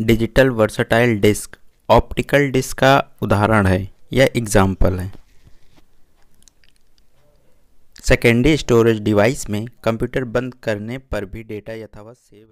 digital versatile disc optical disc का उदाहरण है यह एग्जाम्पल है सेकेंडरी स्टोरेज डिवाइस में कंप्यूटर बंद करने पर भी डेटा यथावत सेव